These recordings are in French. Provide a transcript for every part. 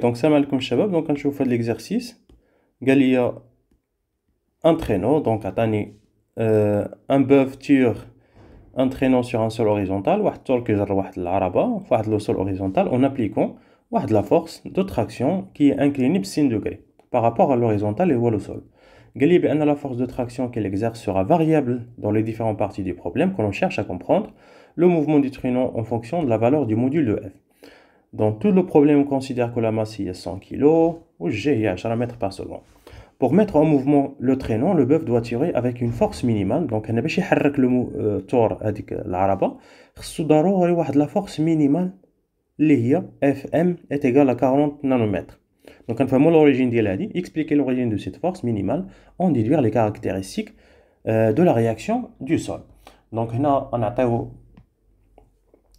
donc, salam alaikum shabab, donc quand je vous fais l'exercice, il a un traîneau, donc entraînant euh, un bœuf tire un traîneau sur un sol horizontal, en appliquant la force de traction qui est inclinée degrés par rapport à l'horizontal et au sol. Il la force de traction qu'il exerce sera variable dans les différentes parties du problème que l'on cherche à comprendre, le mouvement du traîneau en fonction de la valeur du module de F. Dans tout le problème, on considère que la masse est 100 kg ou g est la mètre par seconde. Pour mettre en mouvement le traînant, le bœuf doit tirer avec une force minimale. Donc, on le tour euh, la force minimale اللي Fm est égale à 40 nanomètres. Donc, on l'origine de expliquer l'origine de cette force minimale, en déduire les caractéristiques euh, de la réaction du sol. Donc, هنا on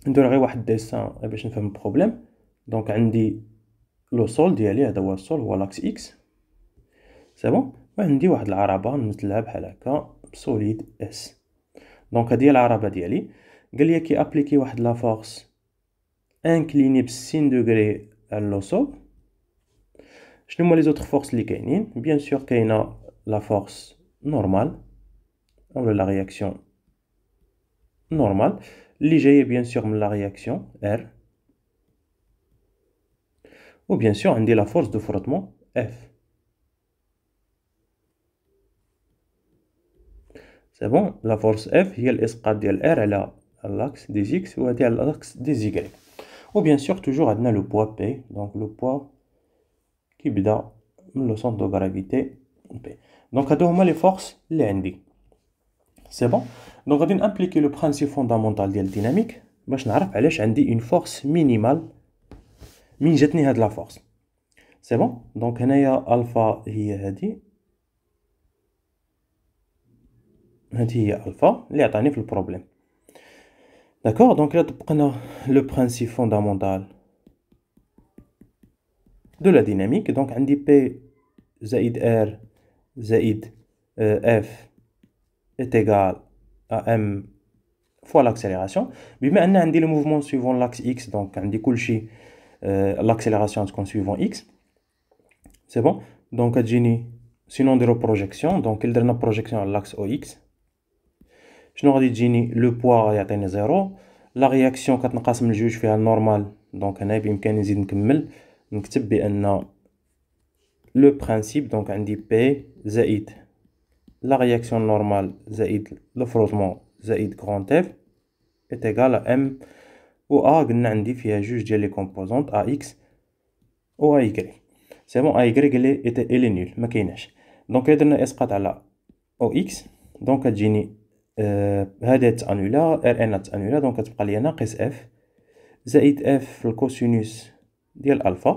ندير غير واحد الديسان باش نفهم البروبليم دونك عندي لو سول ديالي هذا هو السول هو لاكس اكس سي بون وعندي واحد العربه نمثلها بحال هكا بسوليد اس دونك هادي العربه ديالي قال لي كي ابليكي واحد لا فورس انكليني ب 60 دوغري على لو سول شنو هما لي زوتر فورس اللي كاينين بيان سور كاينه لا فورس نورمال ولا لا رياكسيون نورمال qui bien sûr la réaction R ou bien sûr on la force de frottement F c'est bon la force F elle est de R à l'axe des x ou à l'axe des y ou bien sûr toujours un le poids P donc le poids qui bidard le centre de gravité P donc à tourment les forces les ND c'est bon donc, on va appliquer le principe fondamental de la dynamique, pour savoir rappeler j'ai une force minimale, min jette ni à de la force, c'est bon. Donc, quand il y a alpha, il a Il y a alpha, il y a alpha. le problème. D'accord. Donc, on a le principe fondamental de la dynamique. Donc, un p zéro r zéro f m fois l'accélération. Maintenant, on dit le mouvement suivant l'axe X, donc on dit que l'accélération suivant X. C'est bon Donc, Adjini, sinon de reprojection donc il donne la projection à l'axe OX. Je nous dit le poids est 0. La réaction, quand on le juge, fait normal. Donc, on a bien qu'il Donc, le principe, donc on dit P, la réaction normale le frottement grand F est égal à M ou A قلنا عندي فيها جوج ديال لي AX ou AY c'est bon AY était elle nul donc درنا اسقاط OX donc euh, RN annulée donc a لي ناقص F F cosinus de l'alpha,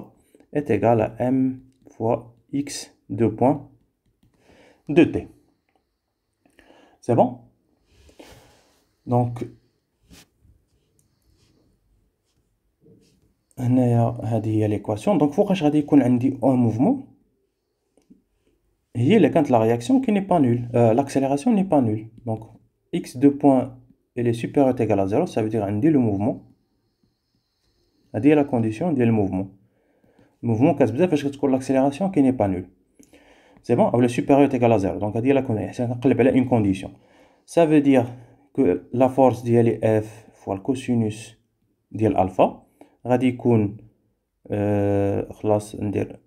est égal à M fois X 2 point 2T. C'est bon Donc, on a dit à l'équation, donc pour dit un mouvement, il est quand la réaction qui n'est pas nulle, euh, l'accélération n'est pas nulle. Donc, x2. point est supérieur ou égal à 0, ça veut dire qu'on dit le mouvement, on dit la condition, on dit le mouvement. Le mouvement, qu'est-ce que vous avez Je l'accélération qui n'est pas nulle. C'est bon le supérieur est égal à 0. Donc, on a une condition. Ça veut dire que la force d'IL F fois le cosinus de alpha, غادي يكون خلاص ندير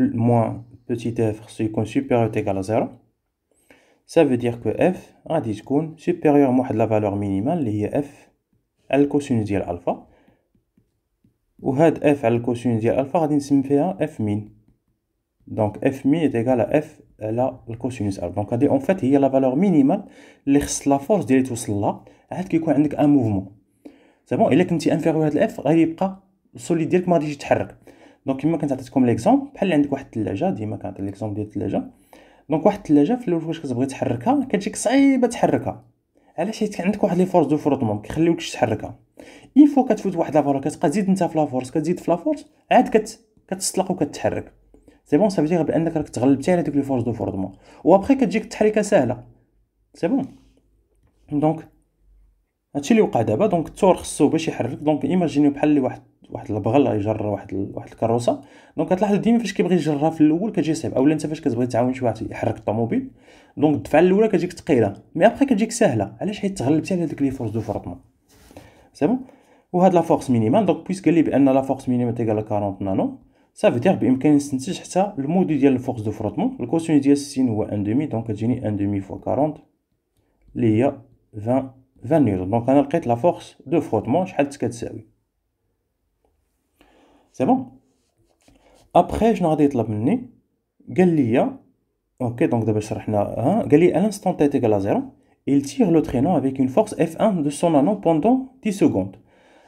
moins petit f c'est qu'on supérieur ou égal à 0. Ça veut dire que f غادي تكون supérieur à la valeur minimale اللي هي f cosinus de l'alpha ou had f l cosinus ديال alpha, غادي نسمي f min دونك اف مي ايغال اف على الكوسينوس ار دونك هذه اون فات هي لا فالور مينيمال اللي خص لا فورس ديالي توصل لها عاد كيكون عندك ان موفمون سي بون الا كنتي انفيريور هاد الاف يبقى السوليد ديالك ما غاديش يتحرك دونك كما كنت عطيتكم ليكزومبل بحال عندك واحد الثلاجه ديما كنعطي ليكزومبل ديال الثلاجه دونك واحد الثلاجه في الاول فاش كتبغي تحركها كتجيك صعيبه تحركها علاش حيت عندك واحد لي فورس دو فروتمون كيخليوكش تحركها اين فوا كتفوت واحد لافالور كتبقى تزيد انت في لافورس كتزيد في لافورس عاد كت كتسلق وكتحرك سي بون صافي غير بانك راك تغلبتي على دوك لي فورس دو فوردمون و ابخي كتجيك التحريكه سهله سي بون دونك هادشي اللي وقع دابا دونك الثور خصو باش يحرك دونك ايماجينيو بحال اللي واحد واحد البغل يجر واحد ال... واحد الكروسه دونك كتلاحظ ديما فاش كيبغي يجرها في الاول كتجي صعيب اولا انت فاش كتبغي تعاون شي واحد يحرك الطوموبيل دونك الدفعه الاولى كتجيك ثقيله مي ابخي كتجيك سهله علاش حيت تغلبتي على ديك لي فورس دو فورتمون سي بون وهاد لا فورس مينيمال دونك بويس قال لي بان لا فورس مينيمال تيغال 40 نانو Ça veut dire qu'il y a la force de frottement. Le est de 1,5. Donc, 1,5 fois 40, il y a 20 Donc, on a la force de frottement. Je vais C'est bon Après, je vais vous montrer ce qu'il y a. Donc, je vais vous expliquer. L'instant t'est égal à 0. Il tire le traîneau avec une force F1 de son anneau pendant 10 secondes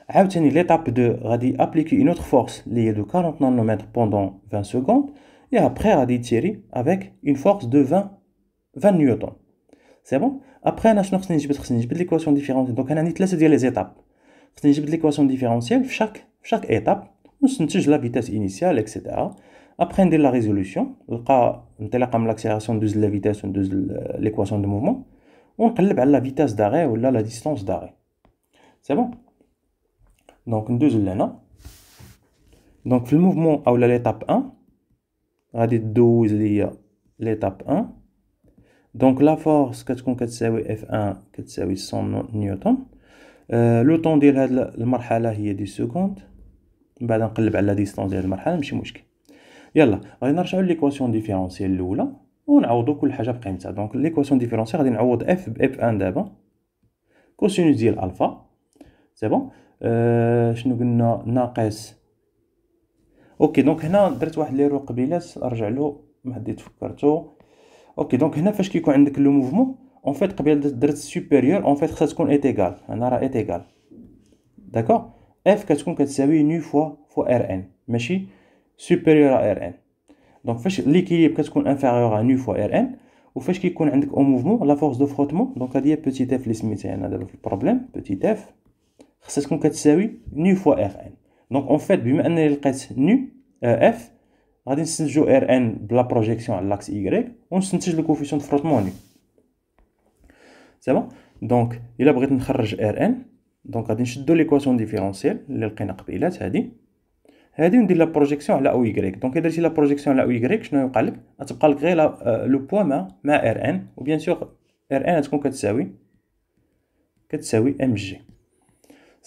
a obtenu l'étape de appliquer une autre force liée de 40 nanomètres pendant 20 secondes, et après, elle a Thierry avec une force de 20 newtons. C'est bon Après, on a l'équation différentielle. Donc, on a dire les étapes. l'équation différentielle. Chaque étape, c'est la vitesse initiale, etc. Après, on a la résolution, comme l'accélération de la vitesse, l'équation de mouvement, ou la vitesse d'arrêt ou la distance d'arrêt. C'est bon donc, nous avons deux. bas Donc, le mouvement de ah, l'étape 1, on va démarrer l'étape 1. Donc, la force qui correspond à F1 100 N. Le temps de la étape est 10 secondes. Ensuite, on va changer la distance de cette étape. Allons-y. On va retourner à l'équation différenciée on va remettre tout ceci en Donc, l'équation différenciée, on va l'équation F par F1. C'est-à-dire alpha. C'est bon آه، شنو قلنا ناقص اوكي دونك هنا درت واحد ليرو قبيلات ارجع له ما حديت تفكرتو اوكي دونك هنا فاش كيكون عندك لو موفمون اون فيت قبيل درت سوبيريور اون فيت خاصها تكون ايتيغال هنا راه ايتيغال داكوغ اف كتكون كتساوي ني فوا فوا ار ان ماشي سوبيريور ار ان دونك فاش ليكيليب كتكون انفيريور ا ني فوا ار ان وفاش كيكون عندك او موفمون لا فورس دو فروتمون دونك هادي هي بوتيت اف اللي سميتها انا دابا في البروبليم بوتيت اف C'est ce qu'on a nu fois Rn. Donc en fait, si on a vu le f, on a vu Rn de la projection à l'axe Y, on a vu le coefficient de frottement nu. C'est bon Donc, il y a une charge Rn. Donc on a vu l'équation différentielle, ce qu'on a vu là. On a la projection à l'axe Y Donc, on a vu la projection à la OY, on a vu euh, le point Rn. Ou bien sûr, Rn est ce qu'on a vu Mg.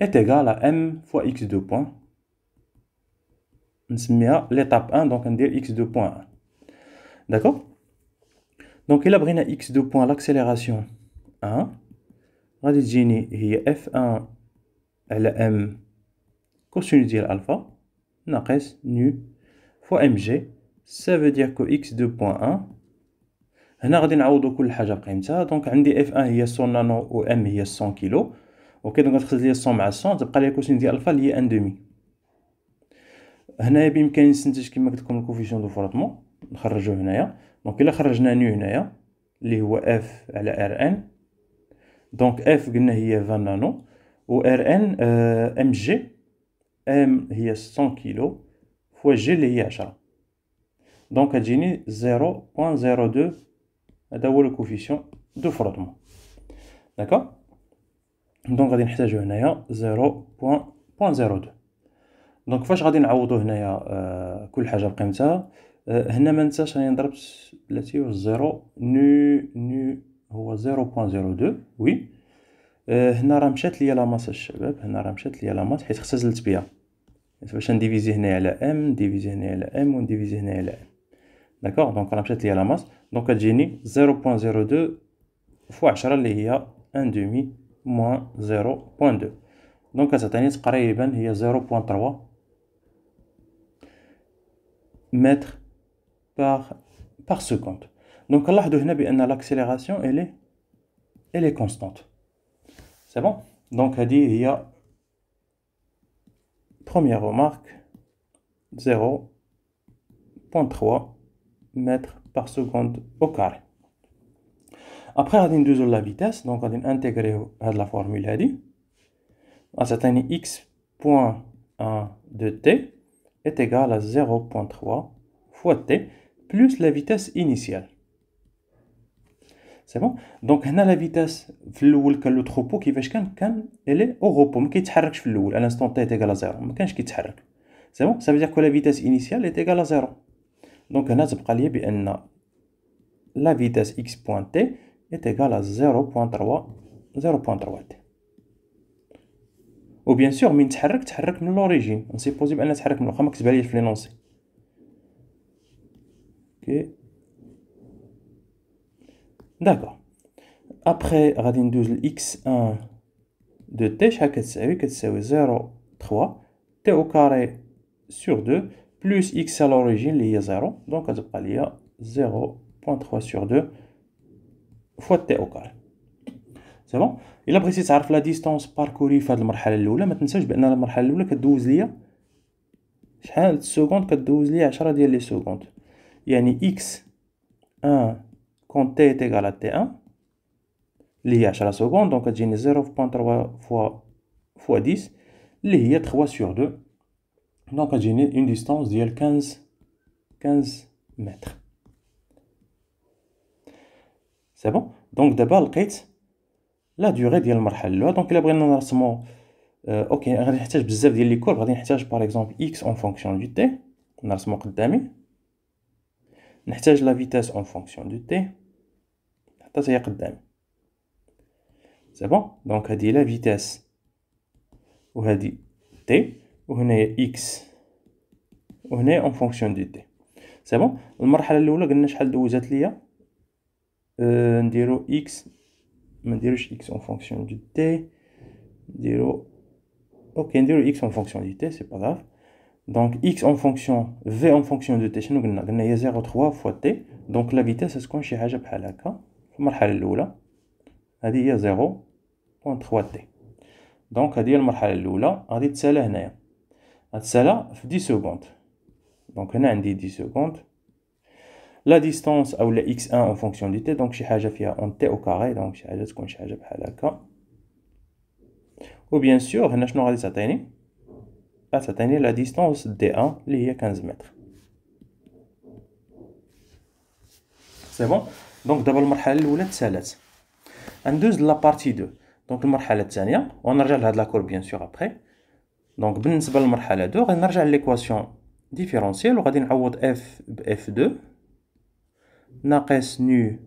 est égal à m fois x2 On l'appelle l'étape 1, donc on dit x 21 D'accord Donc, il a pris x2 l'accélération 1. Radigini, il y f1 m cosine de alpha, nu fois mg. Ça veut dire que x2 1. هنا غادي نعوضوا كل حاجه بقيمتها on عندي f1 هي 100 نانو et m est 100 kg اوكي دونك غتخرج ليا 100 مع 100 تبقى لي كوسين ديال الفا اللي هي ان دومي هنايا بامكاني نستنتج كما قلت لكم الكوفيسيون دو فراتمون نخرجوه هنايا دونك الا خرجنا نيو هنايا اللي هو اف على ار ان دونك اف قلنا هي 20 نانو و ار ان ام جي ام هي 100 كيلو فوا جي اللي هي 10 دونك تجيني 0.02 هذا هو الكوفيسيون دو فراتمون داكور دونك غادي نحتاجو هنايا زيرو بوان بوان زيرو دو دونك فاش غادي نعوضو هنايا آه، كل حاجه بقيمتها آه، هنا ما ننساش راني ضربت بلاتي زيرو نو نو هو زيرو بوان زيرو دو وي آه، هنا راه مشات ليا لاماس الشباب هنا راه مشات ليا لاماس حيت اختزلت بيها باش نديفيزي هنايا على ام نديفيزي هنايا على ام ونديفيزي هنايا على ام داكوغ دونك راه مشات ليا لاماس دونك كتجيني زيرو بوان زيرو دو فوا عشرة اللي هي ان دومي moins 0.2 دونك il y هي 0.3 متر par par seconde دونك نلاحظوا هنا بان لاكسيليراسيون الي الي كونستانت سي بون il هذه هي première remarque 0.3 mètres par seconde au carré. Après, on va la vitesse, donc on va intégrer la formule. On va dire x.1 de t est égal à 0.3 fois t plus la vitesse initiale. C'est bon Donc, on a la vitesse floule que le troupeau qui fait qu'elle est au repos. Mais qui est au floule À l'instant t est égal à 0. Mais qui est le C'est bon Ça veut dire que la vitesse initiale est égale à 0. Donc, on a la vitesse x.t est égal à 0.3 03 Ou bien sûr, min t'harrek, l'origine. On l'origine, Ok. D'accord. Après, radin 12, x1 de t, chaque t'sa vu, t au carré sur 2, plus x à l'origine, y a 0. Donc, 0.3 sur 2 fois t au carré. C'est bon Il a précisé savoir la distance parcourue fait la مرحلة الأولى, ما تنساش بأن المرحلة الأولى كدوز ليا شحال السكوند كدوز ليا 10 ديال لي a يعني x 1 quand t est égal à t1 لي 10 Donc, دونك تجيني 0.3 fois fois 10 اللي هي 3 sur 2 دونك تجيني une distance de 15 mètres. سي بون دونك دابا لقيت لا ديغي ديال المرحله الاولى دونك الا بغينا نرسمو اه اوكي غادي نحتاج بزاف ديال لي كورب غادي نحتاج باغ اكزومبل اكس اون فونكسيون دو تي نرسمو قدامي نحتاج لا فيتاس اون فونكسيون دو تي حتى هي قدامي سي بون دونك هادي لا فيتاس وهادي تي وهنايا اكس وهنايا اون فونكسيون دو تي سي بون المرحله الاولى قلنا شحال دوزات ليا 0 euh, x x en fonction du t 0 ok x en fonction du t c'est pas grave donc x en fonction v en fonction de t c'est 0,3 fois t donc la vitesse c'est ce qu'on cherche à faire là marche à l'oula a 0.3 t donc a la à l'oula 10 secondes donc on a 10 secondes la distance ou la x1 en fonction du t donc chez vais fia en t au carré donc chez haja tkoun chez haja bhal hakka ou bien sûr hna chnou غادي تعطيني la distance d1 اللي هي 15 mètres c'est bon donc d'abord la première الاولى تسالات la la partie 2 donc la On الثانيه ونرجع لهاد la courbe bien sûr après donc بالنسبه للمرحله 2 غنرجع l'équation différentielle on va نعوض f par f2 naqs nu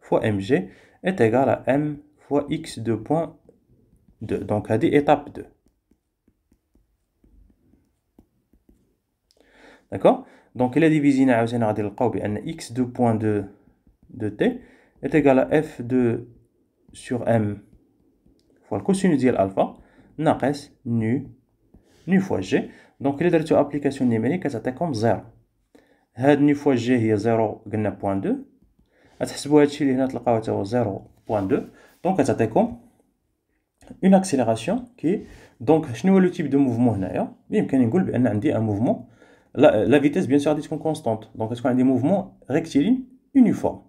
fois mg est égal à m fois x 22 Donc, à dit étape 2. D'accord Donc, il est divisé x 22 x2.2 de t est égal à f 2 sur m fois le cosinus de l'alpha, nu, nu fois g. Donc, il sur l'application numérique, elle comme 0. Had new faujer ici 0,2. Donc, une accélération qui, donc, le type de mouvement is un mouvement. La vitesse, bien sûr, est constante. Donc, est-ce a des mouvements rectilignes uniformes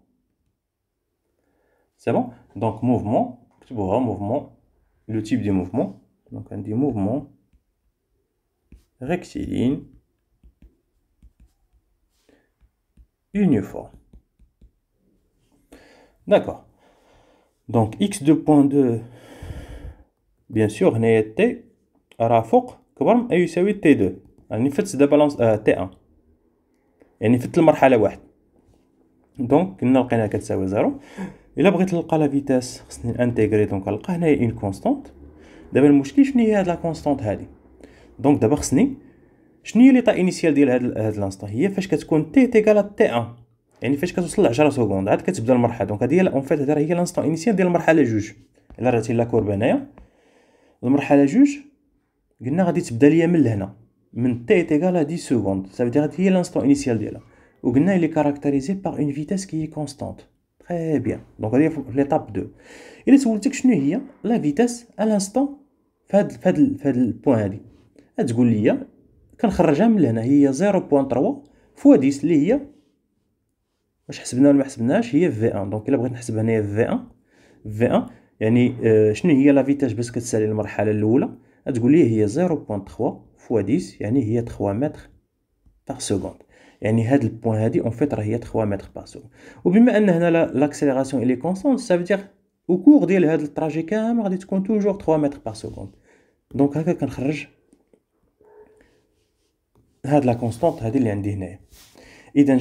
C'est bon. Donc, mouvement. Tu Le type de mouvement. Donc, un des mouvements rectiligne. uniforme. D'accord. Donc x de point 2 بيان سور هنايا تي راه فوق كبر من اي يساوي تي 2 راني فدت دابا لونس آه تي 1 يعني فدت المرحله واحد دونك كنا لقيناها كتساوي زيرو الا بغيت نلقى لا فيتاس خصني انتيغري دونك نلقى هنايا اون كونستانت دابا المشكل شنو هي هاد لا كونستانت هادي دونك دابا خصني شنو هي ليطا انيسيال ديال هاد هاد لانستا هي فاش كتكون تي تيكال تي ان يعني فاش كتوصل ل 10 سكوند عاد كتبدا المرحله دونك هادي اون فيت هادي هي لانسطون انيسيال ديال المرحله جوج الا رجعتي لا كورب هنايا المرحله جوج قلنا غادي تبدا ليا من لهنا من تي تيكال 10 سكوند سافيدير هادي هي لانسطون انيسيال ديالها وقلنا لي كاركتريزي باغ اون فيتاس كي كونستانت تري بيان دونك هادي في ليطاب 2 الا سولتك شنو هي لا فيتاس ا لانسطون فهاد فهاد فهاد البوان هادي تقول لي كنخرجها من لهنا هي 0.3 فوا 10 اللي هي واش حسبنا ولا ما حسبناش هي في 1 دونك الا بغيت نحسبها هنايا في 1 في 1 يعني آه، شنو هي لا فيتاج باش كتسالي المرحله الاولى تقول لي هي 0.3 فوا 10 يعني هي 3 متر باغ سكوند يعني هاد البوان هادي اون فيت راه هي 3 متر باغ سكوند وبما ان هنا لاكسيليراسيون الي كونستون سا فدير او كور ديال هاد التراجي كامل غادي تكون توجور 3 متر باغ سكوند دونك هكا كنخرج de la constante, hadi lien dit Idem,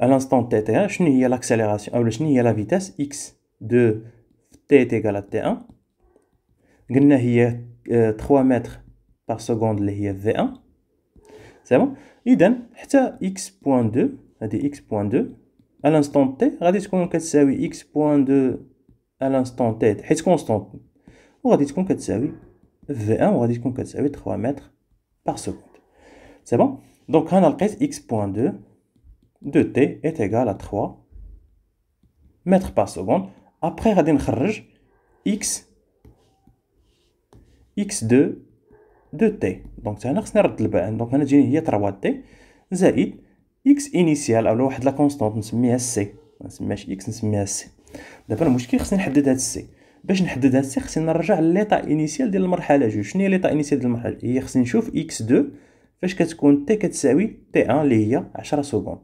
à l'instant t l'accélération, alors je la vitesse x de t égal à t 1 Grenne mètres par seconde, les v 1 C'est bon. Idem, à l'instant t, qu'on c'est oui à l'instant t, est constante. qu'on que c'est v 1 qu'on trois mètres par seconde. سي بون دونك هنا لقيت اكس بوان دو دو تي ايت ايكال 3 متر بار سكوند ابخي غادي نخرج اكس اكس دو دو تي دونك هنا خصني نرد الباعن دونك هنا تجيني هي 3 تي زائد اكس انيسيال اولا واحد لا كونستونت نسميها سي ما اكس نسميها سي دابا المشكل خصني نحدد هاد السي باش نحدد هاد السي خصني نرجع ليطا انيسيال ديال المرحله جوج شنو هي ليطا انيسيال ديال المرحله هي خصني نشوف اكس 2 فاش كتكون تي كتساوي تي ان اللي هي 10 سكوند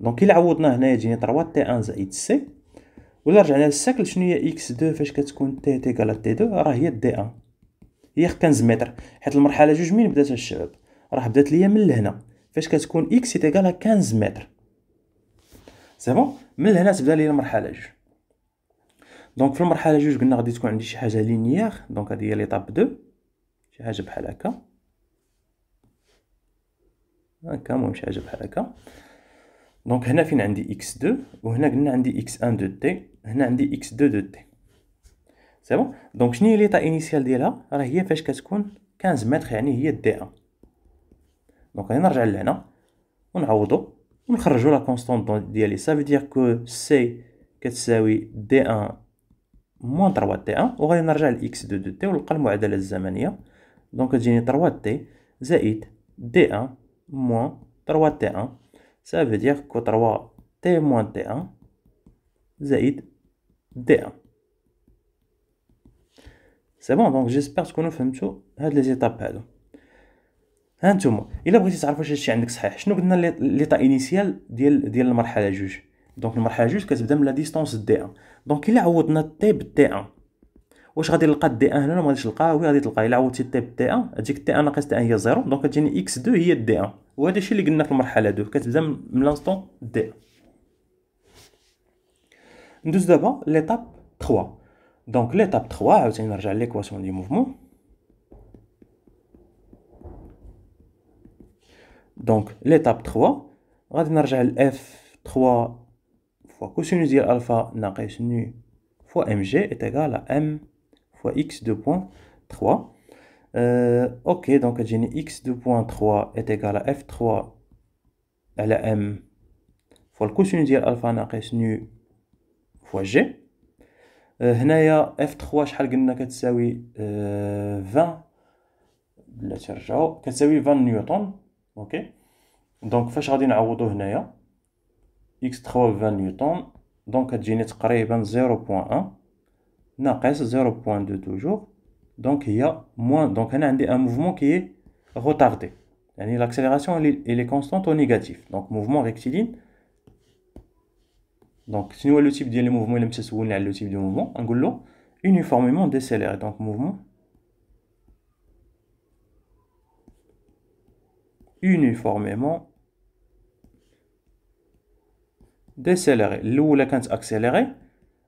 دونك الا عوضنا هنايا يجيني 3 تي ان زائد سي ولا رجعنا للساكل شنو هي اكس 2 فاش كتكون تي تيكال تي 2 راه هي دي ان هي 15 متر حيت المرحله جوج مين بدات الشباب راه بدات ليا من لهنا فاش كتكون اكس تيكال 15 متر سي بون من لهنا تبدا ليا المرحله جوج دونك في المرحله جوج قلنا غادي تكون عندي شي حاجه لينيير دونك هذه هي ليطاب 2 شي حاجه بحال هكا هكا المهم شي حاجه بحال هكا دونك هنا فين عندي اكس 2 وهنا قلنا عندي اكس 1 دو تي هنا عندي اكس 2 دو تي سي بون دونك شنو هي ليطا انيسيال ديالها راه هي فاش كتكون 15 متر يعني هي دي ان دونك غادي نرجع لهنا ونعوضو ونخرجو لا كونستانت ديالي سافي دير كو سي كتساوي دي ان موان 3 تي ان وغادي نرجع لاكس 2 دو تي ونلقى المعادله الزمنيه دونك تجيني 3 تي زائد دي ان moins 3t1. Ça veut dire que 3t moins t1 zaïd d1. C'est bon, donc j'espère que nous fahmtou هاد لي étapes. هادو ها نتوما الا بغيتي تعرف واش هادشي عندك صحيح شنو قلنا طا انيسيال ديال ديال المرحله la دونك المرحله 2 كتبدا من لا ديستونس دي 1 دونك الا عوضنا تي ب d 1 واش غادي نلقى دي ان هنا ما غاديش نلقاه غادي تلقاه الا عوضتي بي طيب تي ان تجيك تي ان ناقص تي ان هي زيرو دونك تجيني اكس 2 هي دي ان وهذا الشيء اللي قلنا في المرحله دو كتبدا من لانستون دي ندوز دابا ليتاب 3 دونك ليتاب 3 عاوتاني نرجع ليكواسيون دي موفمون دونك ليتاب 3 غادي نرجع لاف 3 فوا كوسينوس ديال الفا ناقص نو فوا ام جي اتيكال ام x2.3 euh, ok donc j'ai x2.3 est égal à f3 à la m fois le cosinus de alpha fois g هنايا f3 شحال قلنا كتساوي 20 بلاتي كتساوي 20 نيوتن ok donc فاش غادي نعوضوا هنايا x3 20 نيوتن donc كتجيني تقريبا 0.1 ناقص 0.2 toujours donc il y a moins donc un mouvement qui est retardé l'accélération elle, est constante au négatif donc mouvement rectiligne donc si nous le type de mouvement le type de mouvement on dit uniformément décéléré donc mouvement uniformément décéléré l'eau la accélérée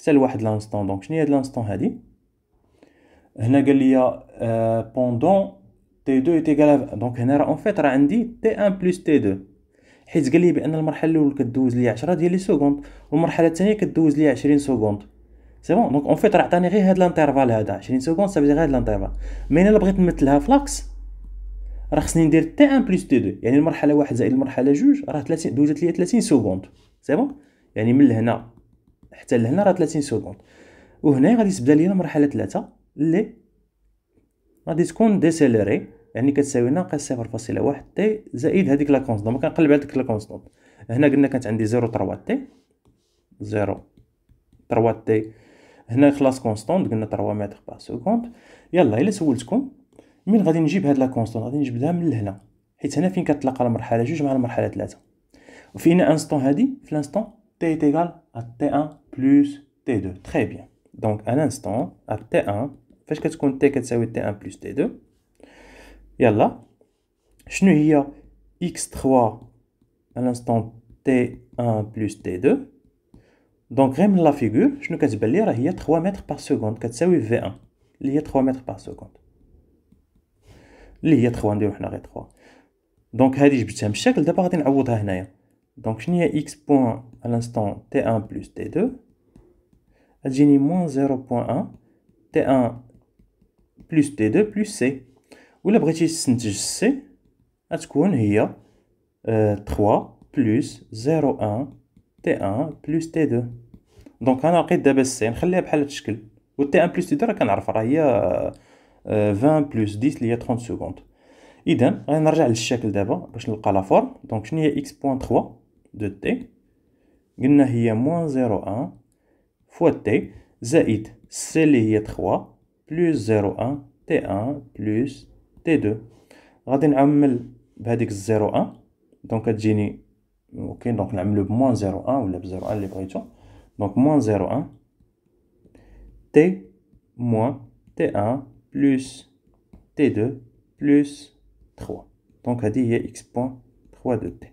حتى لواحد لانستون دونك شنو هي هاد لانستون هادي هنا قال لي بوندون تي دو تيغال دونك هنا راه اون فيت راه عندي تي ان بلس تي دو حيت قال لي بان المرحله الاولى كدوز لي 10 ديال لي سكوند والمرحله الثانيه كدوز لي 20 سكوند سي بون دونك اون فيت راه عطاني غير هاد لانترفال هذا 20 سكوند صافي غير هاد لانترفال مي الا بغيت نمثلها فلاكس راه خصني ندير تي ان بلس تي دو يعني المرحله واحد زائد المرحله جوج راه 30 دوزت لي 30 سكوند سي بون يعني من هنا حتى لهنا راه 30 سكوند وهنا غادي تبدا لينا مرحله 3 اللي غادي تكون ديسيليري يعني كتساوي لنا ناقص 0.1 تي زائد هذيك لا كونستون كنقلب على ديك لا كونستون هنا قلنا كانت عندي 0 3 تي 0 3 تي هنا خلاص كونستون قلنا 3 متر بار سكوند يلا الا سولتكم من غادي نجيب هاد لا كونستون غادي نجبدها من لهنا حيت هنا فين كتلاقى المرحله جوج مع المرحله 3 وفينا انستون هادي في الانستون T est égal à T1 plus T2. Très bien. Donc, à l'instant, à T1, je que 4 secondes T1 plus T2. Et là, je X3 à l'instant T1 plus T2. Donc, rien la figure, je ne cache pas c'est il a 3 mètres par seconde. où v 1 il y a 3 mètres par seconde. Il y a 3 mètres par seconde. Donc, je me dis que c'est un petit chèque, donc, je n'ai x point à l'instant t1 plus t2. J'ai moins 0.1 t1 plus t2 plus c. Ou la de c, 3 euh, plus 0.1 t1 plus t2. Donc, on a de c, on va de الشكل. و t1 plus t2 راه كنعرف راه 20 plus 10 y a 30 secondes. اذا غنرجع للشكل دابا باش نلقى forme. Donc, شنو x.3 de t, il y a moins 0,1 fois t, c'est 3, plus 0,1 t1, plus t2. Regardez, nous avons 0,1, donc nous avons moins 0,1 ou 0,1 donc moins 0,1 t moins t1 plus t2 plus 3. Donc nous 3 de t.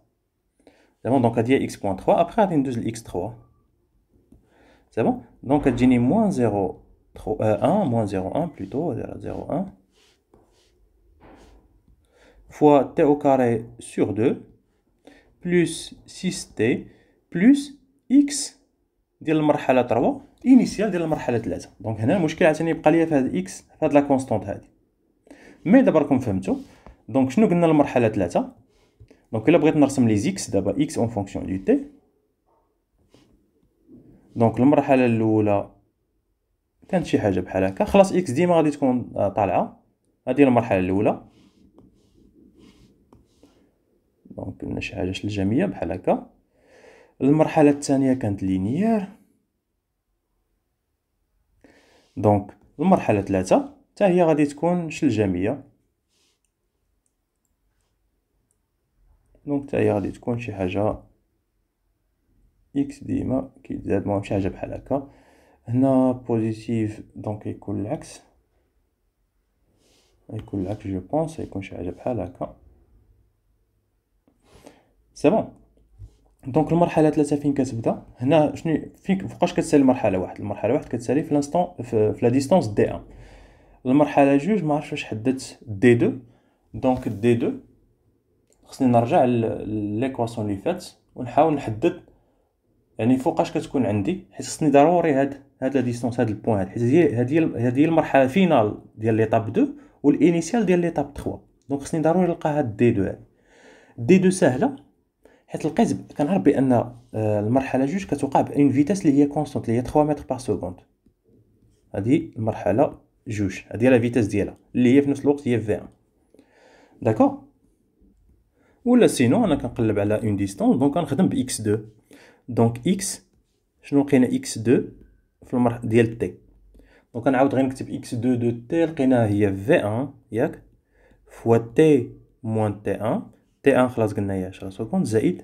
C'est bon, donc il y x.3, après on a x3. C'est bon Donc il y a moins 0, 3, euh, 1, moins 0, 1 plutôt, 0, 1, fois t au carré sur 2, plus 6t, plus x ديال المرحله 3 انيسيال ديال المرحله 3 دونك هنا المشكل عاوتاني يبقى ليا في x, اكس في هاد لا كونستانت هادي مي دابا راكم فهمتو دونك شنو قلنا la 3 دونك الا بغيت نرسم لي زيكس دابا اكس اون فونكسيون دو تي دونك المرحله الاولى كانت شي حاجه بحال هكا خلاص اكس ديما غادي تكون طالعه هذه المرحله الاولى دونك قلنا شي حاجه شلجميه بحال هكا المرحله الثانيه كانت لينيير دونك المرحله ثلاثة حتى هي غادي تكون شلجميه دونك تاهي غادي تكون شي حاجه اكس ديما كيتزاد المهم شي حاجه بحال هكا هنا بوزيتيف دونك يكون العكس يكون العكس جو بونس يكون شي حاجه بحال هكا سي بون دونك المرحله ثلاثة فين كتبدا هنا شنو فين فوقاش كتسالي المرحله واحد المرحله واحد كتسالي في لانستون في لا ديستونس دي 1 المرحله جوج ما عرفتش واش حددت دي 2 دونك دي 2 خصني نرجع ليكواسيون اللي فات ونحاول نحدد يعني فوقاش كتكون عندي حيت خصني ضروري هاد هاد لا ديستونس هاد البوان هاد حيت هادي هادي المرحله فينال ديال لي طاب 2 والانيسيال ديال لي طاب 3 دونك خصني ضروري نلقى هاد دي 2 هادي دي 2 ساهله حيت لقيت كنعرف بان آه، المرحله جوج كتوقع بان فيتاس اللي هي كونستانت اللي هي 3 متر بار سكوند هادي المرحله جوج هادي لا فيتاس ديالها اللي هي في نفس الوقت هي في 1 داكوغ ولا سينو انا كنقلب على اون ديستونس دونك كنخدم باكس اكس 2 دونك اكس شنو لقينا اكس 2 في المرحله ديال تي دونك نعاود غير نكتب اكس 2 دو تي لقيناها هي في 1 ياك فوا تي موان تي 1 تي 1 خلاص قلنا هي 10 سكوند زائد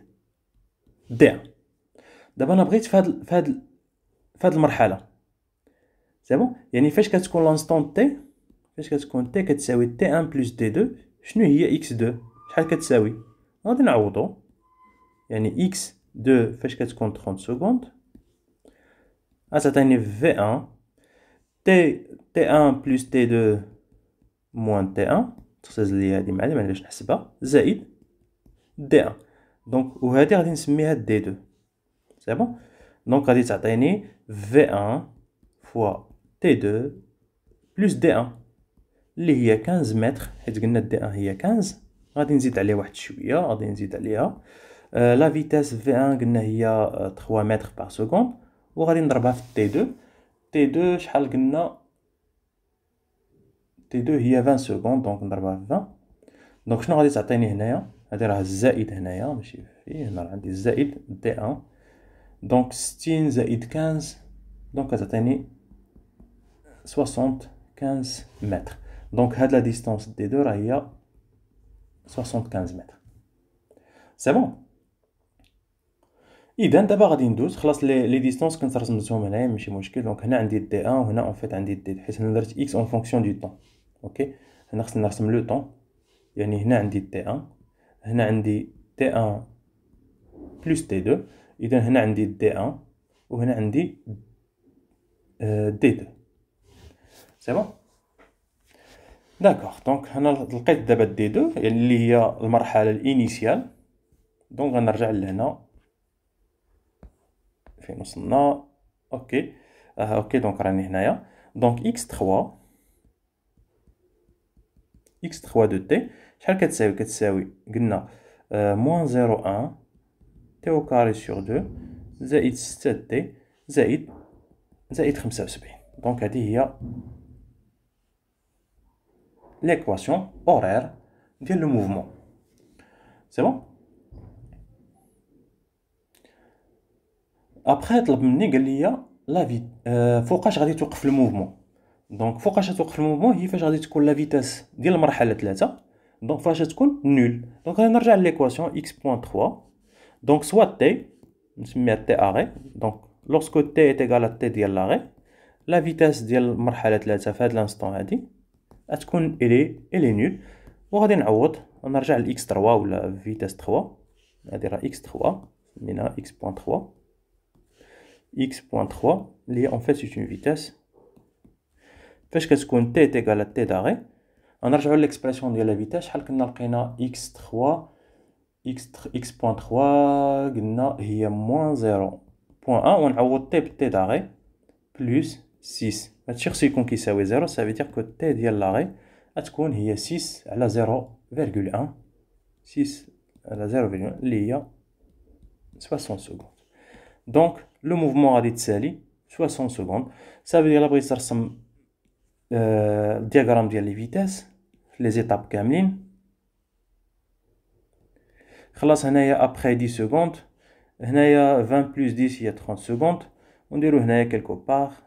دي 1 دابا انا بغيت في هاد في هاد المرحله سي بون يعني فاش كتكون لانستون تي فاش كتكون تي كتساوي تي 1 بلس تي 2 شنو هي اكس 2 شحال كتساوي On a une auto, il y a une x de 30 secondes, on a atteint V1, T1 plus T2 moins T1, ça c'est lié à l'image, mais je ne sais pas, D1. Donc, on va dire qu'il y a D2. C'est bon? Donc, on va dire V1 fois T2 plus D1. Il est a 15 mètres, il y a 15. غادي نزيد عليه واحد شويه غادي نزيد عليها لا فيتاس في 1 قلنا هي 3 متر بار سكوند وغادي نضربها في تي 2 تي 2 شحال قلنا تي 2 هي 20 سكوند دونك نضربها في 20 دونك شنو غادي تعطيني هنايا هادي راه الزائد هنايا ماشي فيه هنا راه عندي الزائد تي 1 دونك 60 زائد 15 دونك غتعطيني 75 متر دونك هاد لا ديستونس دي 2 راه هي 75 mètres. C'est bon. Donc, d'abord, on va dessiner les distances qu'on l'on a dessinées ici, ce n'est pas un problème. Donc, ici, j'ai le t1 et ici, j'ai d t2. On va dit x en fonction du temps. On a dessiner le temps. Donc, ici, j'ai t1. Ici, j'ai le t1 plus t2. Donc, ici, j'ai le t1 et ici, j'ai d t2. C'est bon داكوغ دونك هنا لقيت دابا دي دو يعني اللي هي المرحله الانيسيال دونك غنرجع لهنا فين وصلنا اوكي اه اوكي دونك راني هنايا دونك اكس 3 اكس 3 دو تي شحال كتساوي كتساوي قلنا موان زيرو ان تي او كاري سور دو زائد ستة تي زائد زائد خمسة وسبعين دونك هادي هي l'équation horaire de le mouvement. C'est bon Après, il faut que la vitesse. Il faut le mouvement. Donc, il faut que le mouvement. Il faut que la vitesse de la marche Donc, il faut que je nulle. Donc, on va l'équation x.3. Donc, soit t, on va t arrêt. Donc, lorsque t est égal à t de l'arrêt, la vitesse de la marche à l'instant fait l'instant. غتكون الي الي نول وغادي نعوض نرجع لاكس x3 ولا فيتاس 3 هادي راه اكس 3 من x.3 x.3 اللي هي اون فيت سيت اون فيتاس فاش كتكون t تيغال تي داغي نرجعو ليكسبريسيون ديال لا فيتاس شحال كنا لقينا x3 بوان x.3 قلنا هي موان بوان 0.1 ونعوض تي ب t داغي بلوس 6 Si on a 0, ça veut dire que t tède est l'arrêt. 6 à la 0,1. 6 à 0,1, il y 60 secondes. Donc, le mouvement est à de 60 secondes. Ça veut dire que le euh, diagramme est les la les étapes qui sont Après 10 secondes, il 20 plus 10, il 30 secondes. On dit y quelque part.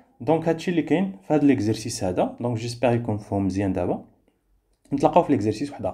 دونك هادشي اللي كاين في هاد ليكزرسيس هذا دونك جيسبيغ يكون مفهوم مزيان دابا نتلاقاو في ليكزرسيس وحده